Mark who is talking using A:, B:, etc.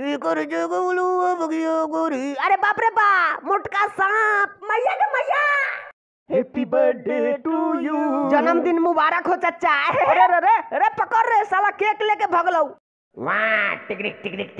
A: की कर अरे बाप रे बाप मोटका सांप मैया के मैया
B: हैप्पी बर्थडे
C: टू यू
A: जन्मदिन मुबारक हो
C: चाचा अरे अरे अरे पकड़ रे साला केक लेके भगलऊ
B: वाह टिक टिक टिक